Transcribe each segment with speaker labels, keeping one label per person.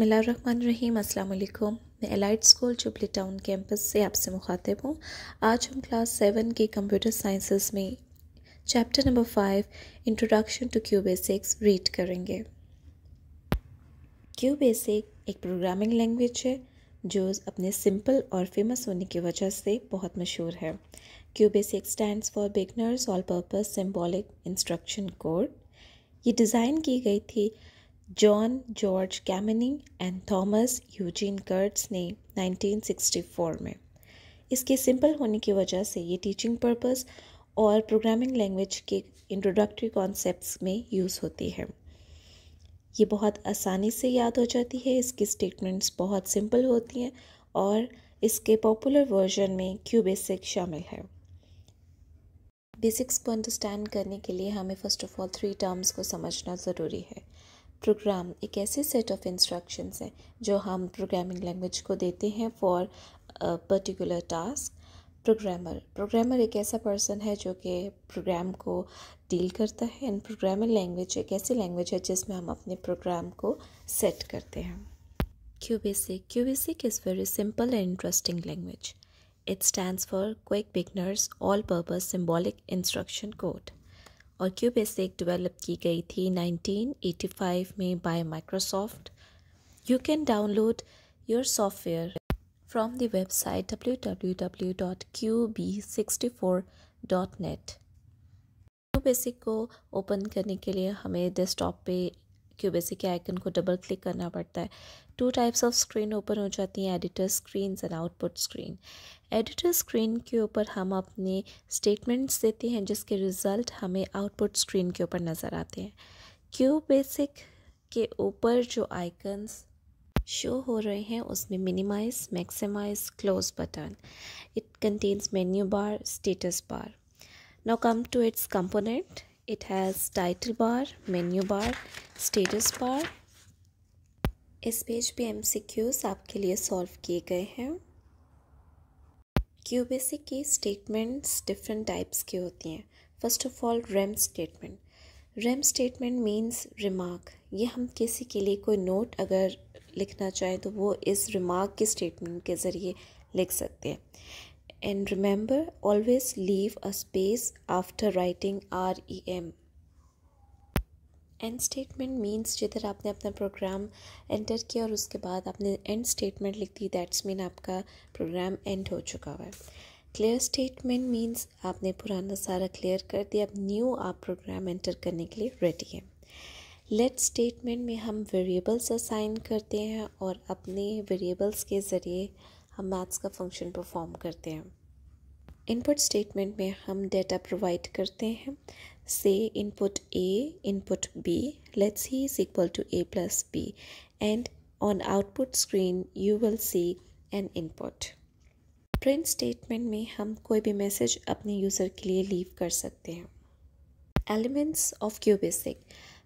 Speaker 1: बसमिलीम अल्लाम मैं elite school Chupli town campus से आपसे मुखातिब हूँ आज हम क्लास सेवन के कंप्यूटर साइंसेस में chapter number five introduction to Q basics read करेंगे क्यू बेसिक एक प्रोग्रामिंग लैंग्वेज है जो अपने सिंपल और फेमस होने की वजह से बहुत मशहूर है Q basic stand for beginners all purpose symbolic instruction code ये डिज़ाइन की गई थी John George Kemeny and Thomas Eugene Kurtz ने 1964 में इसके सिंपल होने की वजह से ये टीचिंग पर्पस और प्रोग्रामिंग लैंग्वेज के इंट्रोडक्टरी कॉन्सेप्ट्स में यूज़ होती है ये बहुत आसानी से याद हो जाती है इसकी स्टेटमेंट्स बहुत सिंपल होती हैं और इसके पॉपुलर वर्जन में क्यू बेसिक शामिल है बेसिक्स को अंडरस्टैंड करने के लिए हमें first of all three terms को समझना ज़रूरी है प्रोग्राम एक ऐसे सेट ऑफ इंस्ट्रक्शंस हैं जो हम प्रोग्रामिंग लैंग्वेज को देते हैं for particular task programmer programmer एक ऐसा पर्सन है जो कि प्रोग्राम को डील करता है एंड प्रोग्रामिंग लैंग्वेज एक ऐसी लैंग्वेज है जिसमें हम अपने प्रोग्राम को सेट करते हैं QBasic QBasic is very simple and interesting language it stand for quick beginners all purpose symbolic instruction code और क्यूब बेसिक डेवलप की गई थी 1985 में by Microsoft you can download your software from the website W W W dot Q B sixty net Q basic को open करने के लिए हमें डेस्कटॉप पे क्यूबेसी के आइकन को डबल क्लिक करना पड़ता है two types of screen open हो जाती हैं editor screen and output screen editor screen के ऊपर हम अपने स्टेटमेंट्स देते हैं जिसके रिज़ल्ट हमें आउटपुट स्क्रीन के ऊपर नज़र आते हैं क्यू बेसिक के ऊपर जो आइकन्स शो हो रहे हैं उसमें minimize maximize close button it contains menu bar status bar now come to its component It has title bar, menu bar, status bar. इस पेज पे एमसीक्यूज आपके लिए सॉल्व किए गए हैं बेसिक की स्टेटमेंट्स डिफरेंट टाइप्स की होती हैं first of all REM statement REM statement means remark ये हम किसी के लिए कोई नोट अगर लिखना चाहें तो वो इस रिमार्क के स्टेटमेंट के ज़रिए लिख सकते हैं And remember, always leave a space after writing them end statement means जिधर आपने अपना प्रोग्राम एंटर किया और उसके बाद आपने एंड स्टेटमेंट लिख दी दैट्स मीन आपका प्रोग्राम एंड हो चुका हुआ है क्लियर स्टेटमेंट मीन्स आपने पुराना सारा क्लियर कर दिया अब न्यू आप प्रोग्राम एंटर करने के लिए रेडी है लेट स्टेटमेंट में हम वेरिएबल्स असाइन करते हैं और अपने वेरिएबल्स के ज़रिए हम मैथ्स का फंक्शन परफॉर्म करते हैं इनपुट स्टेटमेंट में हम डेटा प्रोवाइड करते हैं से input A input B let's ही is equal to A plus B and on output screen you will see an input print statement में हम कोई भी मैसेज अपने यूज़र के लिए लीव कर सकते हैं elements of QBasic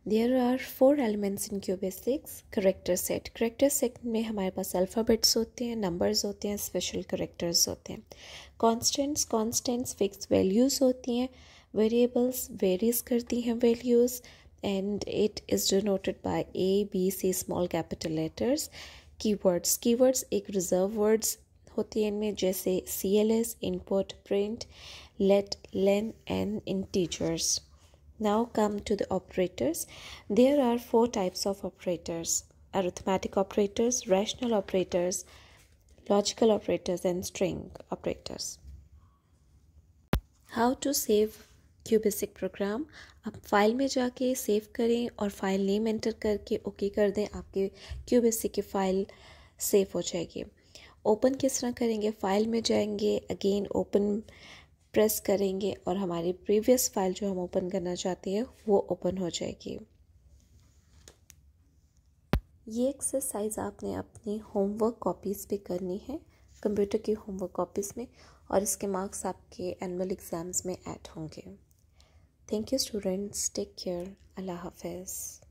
Speaker 1: there are four elements in QBasics character set character set में हमारे पास अल्फ़ाबेट्स होते हैं नंबर्स होते हैं स्पेशल करेक्टर्स होते हैं कॉन्स्टेंट्स कॉन्स्टेंट्स फिक्स वैल्यूज़ होती हैं वेरिएबल्स वेरीज करती हैं values and it is denoted by A, B, C small capital letters. Keywords. Keywords एक reserve words होती हैं इनमें जैसे C L S input print let LEN and integers Now come to the operators. There are four types of operators. Arithmetic operators, rational operators, logical operators and string operators. How to save QBasic program आप file में जाके save करें और file name enter करके okay कर दें आपके क्यूबिसिक की फाइल सेव हो जाएगी ओपन किस तरह करेंगे फाइल में जाएंगे अगेन ओपन प्रेस करेंगे और हमारी प्रीवियस फाइल जो हम ओपन करना चाहते हैं वो ओपन हो जाएगी ये एक्सरसाइज आपने अपनी होमवर्क कॉपीज़ पे करनी है कंप्यूटर की होमवर्क कॉपीज़ में और इसके मार्क्स आपके एनुअल एग्ज़ाम्स में ऐड होंगे thank you students take care अल्लाह हाफिज़